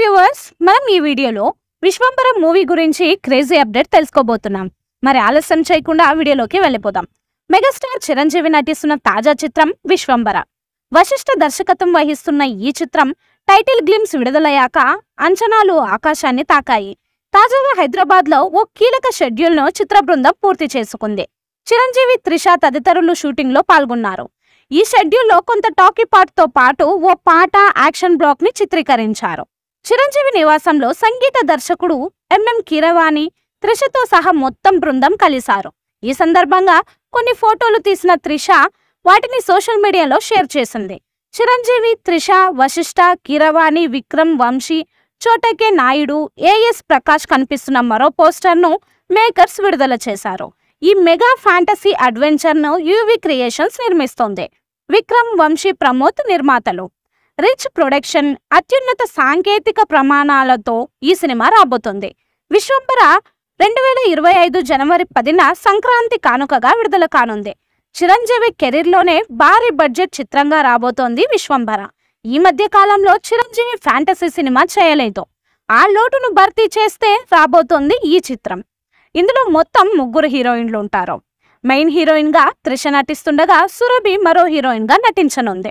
viewers మనం ఈ వీడియోలో విశ్వంబరం మూవీ గురించి క్రేజీ అప్డేట్ తెలుసుకోబోతున్నాం మరి ఆలస్యం చేయకుండా వీడియోలోకి వెళ్ళిపోదాం మెగాస్టార్ చిరంజీవి నటిస్తున్న తాజా చిత్రం విశ్వంబర వశిష్ఠ దర్శకత్వం వహిస్తున్న ఈ చిత్రం టైటిల్ గ్లిమ్స్ విడుదలయ్యాక అంచనాలు ఆకాశాన్ని తాకాయి తాజాగా హైదరాబాద్లో ఓ కీలక షెడ్యూల్ను చిత్ర బృందం పూర్తి చేసుకుంది చిరంజీవి త్రిష తదితరులు షూటింగ్లో పాల్గొన్నారు ఈ షెడ్యూల్లో కొంత టాకీ పార్ట్తో పాటు ఓ పాట యాక్షన్ బ్లాక్ని చిత్రీకరించారు చిరంజీవి నివాసంలో సంగీత దర్శకుడు ఎంఎం కీరవాణి త్రిషతో సహా మొత్తం బృందం కలిశారు ఈ సందర్భంగా కొన్ని ఫోటోలు తీసిన త్రిష వాటిని సోషల్ మీడియాలో షేర్ చేసింది చిరంజీవి త్రిష వశిష్ఠ కీరవాణి విక్రమ్ వంశీ చోటకే నాయుడు ఏఎస్ ప్రకాష్ కనిపిస్తున్న మరో పోస్టర్ను మేకర్స్ విడుదల చేశారు ఈ మెగా ఫ్యాంటసీ అడ్వెంచర్ను యువి క్రియేషన్స్ నిర్మిస్తోంది విక్రమ్ వంశీ ప్రమోద్ నిర్మాతలు రిచ్ ప్రొడక్షన్ అత్యున్నత సాంకేతిక ప్రమాణాలతో ఈ సినిమా రాబోతుంది విశ్వంబర రెండు వేల ఇరవై ఐదు జనవరి పదిన సంక్రాంతి కానుకగా విడుదల కానుంది చిరంజీవి కెరీర్లోనే భారీ బడ్జెట్ చిత్రంగా రాబోతోంది విశ్వంబర ఈ మధ్య కాలంలో చిరంజీవి ఫ్యాంటసీ సినిమా చేయలేదు ఆ లోటును భర్తీ చేస్తే రాబోతోంది ఈ చిత్రం ఇందులో మొత్తం ముగ్గురు హీరోయిన్లు ఉంటారు మెయిన్ హీరోయిన్గా త్రిష నటిస్తుండగా సురభి మరో హీరోయిన్గా నటించనుంది